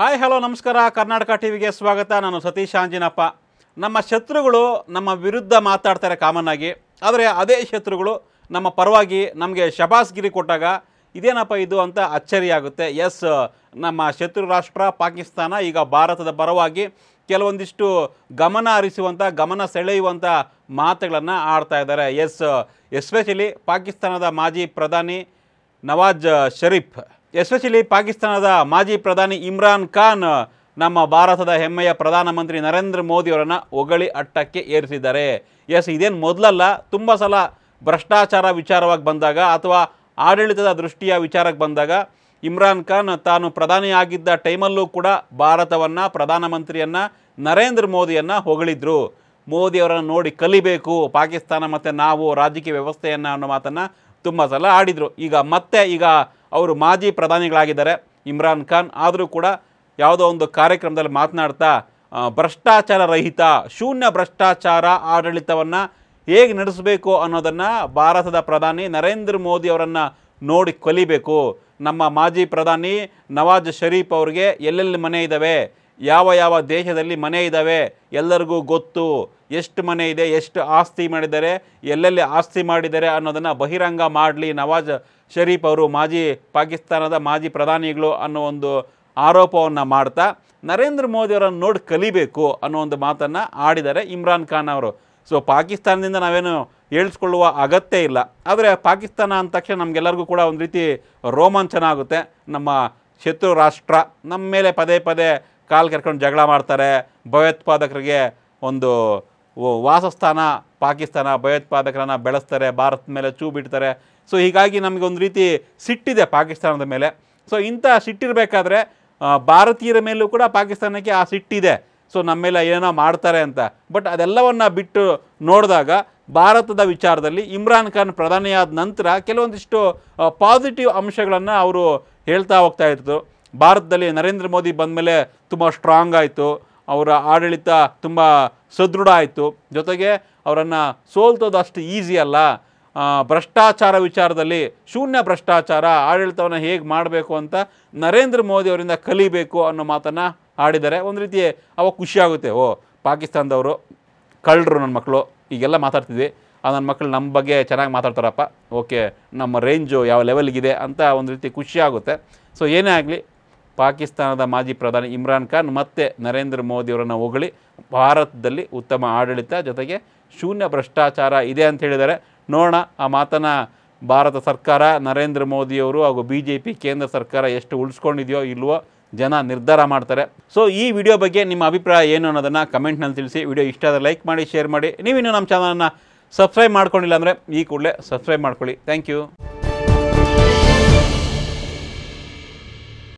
hi hello ನಮಸ್ಕಾರ Karnataka T ವಿಗೆ ಸ್ವಾಗತ ನಾನು ಸತೀಶ್ ಆಂಜಿನಪ್ಪ ನಮ್ಮ ಶತ್ರುಗಳು ನಮ್ಮ ವಿರುದ್ಧ ಮಾತಾಡ್ತಾರೆ ಕಾಮನ್ ಆಗಿ ಆದರೆ ಅದೇ ಶತ್ರುಗಳು ನಮ್ಮ ಪರವಾಗಿ ನಮಗೆ ಶಬಾಸ್ಗಿರಿ ಕೊಟ್ಟಾಗ ಇದೇನಪ್ಪ ಇದು ಅಂತ ಅಚ್ಚರಿಯಾಗುತ್ತೆ ಎಸ್ ನಮ್ಮ ಶತ್ರು ರಾಷ್ಟ್ರ ಪಾಕಿಸ್ತಾನ ಈಗ ಭಾರತದ ಪರವಾಗಿ ಕೆಲವೊಂದಿಷ್ಟು ಗಮನ ಹರಿಸುವಂಥ ಗಮನ ಸೆಳೆಯುವಂಥ ಮಾತುಗಳನ್ನು ಆಡ್ತಾ ಇದ್ದಾರೆ ಎಸ್ ಎಸ್ಪೆಷಲಿ ಪಾಕಿಸ್ತಾನದ ಮಾಜಿ ಪ್ರಧಾನಿ ನವಾಜ್ ಷರೀಫ್ ಎಸ್ಪೆಷಲಿ ಪಾಕಿಸ್ತಾನದ ಮಾಜಿ ಪ್ರಧಾನಿ ಇಮ್ರಾನ್ ಖಾನ್ ನಮ್ಮ ಭಾರತದ ಹೆಮ್ಮೆಯ ಪ್ರಧಾನಮಂತ್ರಿ ನರೇಂದ್ರ ಮೋದಿಯವರನ್ನು ಹೊಗಳಿ ಅಟ್ಟಕ್ಕೆ ಏರಿಸಿದ್ದಾರೆ ಎಸ್ ಇದೇನು ಮೊದಲಲ್ಲ ತುಂಬ ಸಲ ಭ್ರಷ್ಟಾಚಾರ ವಿಚಾರವಾಗಿ ಬಂದಾಗ ಅಥವಾ ಆಡಳಿತದ ದೃಷ್ಟಿಯ ವಿಚಾರಕ್ಕೆ ಬಂದಾಗ ಇಮ್ರಾನ್ ಖಾನ್ ತಾನು ಆಗಿದ್ದ ಟೈಮಲ್ಲೂ ಕೂಡ ಭಾರತವನ್ನು ಪ್ರಧಾನಮಂತ್ರಿಯನ್ನು ನರೇಂದ್ರ ಮೋದಿಯನ್ನು ಹೊಗಳಿದ್ರು ಮೋದಿಯವರನ್ನು ನೋಡಿ ಕಲಿಬೇಕು ಪಾಕಿಸ್ತಾನ ಮತ್ತು ನಾವು ರಾಜಕೀಯ ವ್ಯವಸ್ಥೆಯನ್ನು ಅನ್ನೋ ಮಾತನ್ನು ತುಂಬ ಸಲ ಆಡಿದರು ಈಗ ಮತ್ತೆ ಈಗ ಅವರು ಮಾಜಿ ಪ್ರಧಾನಿಗಳಾಗಿದ್ದಾರೆ ಇಮ್ರಾನ್ ಖಾನ್ ಆದರೂ ಕೂಡ ಯಾವುದೋ ಒಂದು ಕಾರ್ಯಕ್ರಮದಲ್ಲಿ ಮಾತನಾಡ್ತಾ ಭ್ರಷ್ಟಾಚಾರ ರಹಿತ ಶೂನ್ಯ ಭ್ರಷ್ಟಾಚಾರ ಆಡಳಿತವನ್ನು ಹೇಗೆ ನಡೆಸಬೇಕು ಅನ್ನೋದನ್ನು ಭಾರತದ ಪ್ರಧಾನಿ ನರೇಂದ್ರ ಮೋದಿ ಅವರನ್ನು ನೋಡಿ ಕಲಿಬೇಕು ನಮ್ಮ ಮಾಜಿ ಪ್ರಧಾನಿ ನವಾಜ್ ಷರೀಫ್ ಅವರಿಗೆ ಎಲ್ಲೆಲ್ಲಿ ಮನೆ ಇದ್ದಾವೆ ಯಾವ ಯಾವ ದೇಶದಲ್ಲಿ ಮನೆ ಇದ್ದಾವೆ ಎಲ್ಲರಿಗೂ ಗೊತ್ತು ಎಷ್ಟು ಮನೆ ಇದೆ ಎಷ್ಟು ಆಸ್ತಿ ಮಾಡಿದ್ದಾರೆ ಎಲ್ಲೆಲ್ಲಿ ಆಸ್ತಿ ಮಾಡಿದ್ದಾರೆ ಅನ್ನೋದನ್ನು ಬಹಿರಂಗ ಮಾಡಲಿ ನವಾಜ್ ಷರೀಫ್ ಅವರು ಮಾಜಿ ಪಾಕಿಸ್ತಾನದ ಮಾಜಿ ಪ್ರಧಾನಿಗಳು ಅನ್ನೋ ಒಂದು ಆರೋಪವನ್ನು ಮಾಡ್ತಾ ನರೇಂದ್ರ ಮೋದಿಯವರನ್ನು ನೋಡಿ ಕಲಿಬೇಕು ಅನ್ನೋ ಒಂದು ಮಾತನ್ನು ಆಡಿದ್ದಾರೆ ಇಮ್ರಾನ್ ಖಾನ್ ಅವರು ಸೊ ಪಾಕಿಸ್ತಾನದಿಂದ ನಾವೇನು ಹೇಳಿಸ್ಕೊಳ್ಳುವ ಅಗತ್ಯ ಇಲ್ಲ ಆದರೆ ಪಾಕಿಸ್ತಾನ ಅಂದ ತಕ್ಷಣ ನಮಗೆಲ್ಲರಿಗೂ ಕೂಡ ಒಂದು ರೀತಿ ರೋಮಾಂಚನ ಆಗುತ್ತೆ ನಮ್ಮ ಶತ್ರು ರಾಷ್ಟ್ರ ನಮ್ಮ ಮೇಲೆ ಪದೇ ಪದೇ ಕಾಲು ಕರ್ಕೊಂಡು ಜಗಳ ಮಾಡ್ತಾರೆ ಭಯೋತ್ಪಾದಕರಿಗೆ ಒಂದು ವಾಸಸ್ಥಾನ ಪಾಕಿಸ್ತಾನ ಭಯೋತ್ಪಾದಕರನ್ನು ಬೆಳೆಸ್ತಾರೆ ಭಾರತದ ಮೇಲೆ ಚೂ ಬಿಡ್ತಾರೆ ಸೊ ಹೀಗಾಗಿ ನಮಗೆ ಒಂದು ರೀತಿ ಸಿಟ್ಟಿದೆ ಪಾಕಿಸ್ತಾನದ ಮೇಲೆ ಸೊ ಇಂಥ ಸಿಟ್ಟಿರಬೇಕಾದ್ರೆ ಭಾರತೀಯರ ಮೇಲೂ ಕೂಡ ಪಾಕಿಸ್ತಾನಕ್ಕೆ ಆ ಸಿಟ್ಟಿದೆ ಸೊ ನಮ್ಮ ಮೇಲೆ ಏನೋ ಮಾಡ್ತಾರೆ ಅಂತ ಬಟ್ ಅದೆಲ್ಲವನ್ನು ಬಿಟ್ಟು ನೋಡಿದಾಗ ಭಾರತದ ವಿಚಾರದಲ್ಲಿ ಇಮ್ರಾನ್ ಖಾನ್ ಪ್ರಧಾನಿಯಾದ ನಂತರ ಕೆಲವೊಂದಿಷ್ಟು ಪಾಸಿಟಿವ್ ಅಂಶಗಳನ್ನು ಅವರು ಹೇಳ್ತಾ ಹೋಗ್ತಾ ಇರ್ತರು ಭಾರತದಲ್ಲಿ ನರೇಂದ್ರ ಮೋದಿ ಬಂದ ಮೇಲೆ ತುಂಬ ಸ್ಟ್ರಾಂಗ್ ಆಯಿತು ಅವರ ಆಡಳಿತ ತುಂಬ ಸದೃಢ ಆಯಿತು ಜೊತೆಗೆ ಅವರನ್ನು ಸೋಲ್ತೋದು ಅಷ್ಟು ಈಸಿ ಅಲ್ಲ ಭ್ರಷ್ಟಾಚಾರ ವಿಚಾರದಲ್ಲಿ ಶೂನ್ಯ ಭ್ರಷ್ಟಾಚಾರ ಆಡಳಿತವನ್ನು ಹೇಗೆ ಮಾಡಬೇಕು ಅಂತ ನರೇಂದ್ರ ಮೋದಿ ಅವರಿಂದ ಕಲಿಬೇಕು ಅನ್ನೋ ಮಾತನ್ನು ಆಡಿದ್ದಾರೆ ಒಂದು ರೀತಿ ಅವಾಗ ಖುಷಿಯಾಗುತ್ತೆ ಓ ಪಾಕಿಸ್ತಾನದವರು ಕಳ್ಳರು ನನ್ನ ಮಕ್ಕಳು ಈಗೆಲ್ಲ ಮಾತಾಡ್ತಿದ್ವಿ ಆ ನನ್ನ ಮಕ್ಕಳು ನಮ್ಮ ಬಗ್ಗೆ ಚೆನ್ನಾಗಿ ಮಾತಾಡ್ತಾರಪ್ಪ ಓಕೆ ನಮ್ಮ ರೇಂಜು ಯಾವ ಲೆವೆಲ್ಗಿದೆ ಅಂತ ಒಂದು ರೀತಿ ಖುಷಿಯಾಗುತ್ತೆ ಸೊ ಏನೇ ಆಗಲಿ ಪಾಕಿಸ್ತಾನದ ಮಾಜಿ ಪ್ರಧಾನಿ ಇಮ್ರಾನ್ ಖಾನ್ ಮತ್ತೆ ನರೇಂದ್ರ ಮೋದಿಯವರನ್ನು ಹೊಗಳಿ ಭಾರತದಲ್ಲಿ ಉತ್ತಮ ಆಡಳಿತ ಜೊತೆಗೆ ಶೂನ್ಯ ಭ್ರಷ್ಟಾಚಾರ ಇದೆ ಅಂತ ಹೇಳಿದರೆ ನೋಡೋಣ ಆ ಮಾತನ್ನು ಭಾರತ ಸರ್ಕಾರ ನರೇಂದ್ರ ಮೋದಿಯವರು ಹಾಗೂ ಬಿ ಜೆ ಪಿ ಕೇಂದ್ರ ಸರ್ಕಾರ ಎಷ್ಟು ಉಳಿಸ್ಕೊಂಡಿದೆಯೋ ಇಲ್ವೋ ಜನ ನಿರ್ಧಾರ ಮಾಡ್ತಾರೆ ಸೊ ಈ ವಿಡಿಯೋ ಬಗ್ಗೆ ನಿಮ್ಮ ಅಭಿಪ್ರಾಯ ಏನು ಅನ್ನೋದನ್ನು ಕಮೆಂಟ್ನಲ್ಲಿ ತಿಳಿಸಿ ವಿಡಿಯೋ ಇಷ್ಟ ಆದರೆ ಲೈಕ್ ಮಾಡಿ ಶೇರ್ ಮಾಡಿ ನೀವಿನ್ನೂ ನಮ್ಮ ಚಾನಲನ್ನು ಸಬ್ಸ್ಕ್ರೈಬ್ ಮಾಡ್ಕೊಂಡಿಲ್ಲ ಅಂದರೆ ಈ ಕೂಡಲೇ ಸಬ್ಸ್ಕ್ರೈಬ್ ಮಾಡ್ಕೊಳ್ಳಿ ಥ್ಯಾಂಕ್ ಯು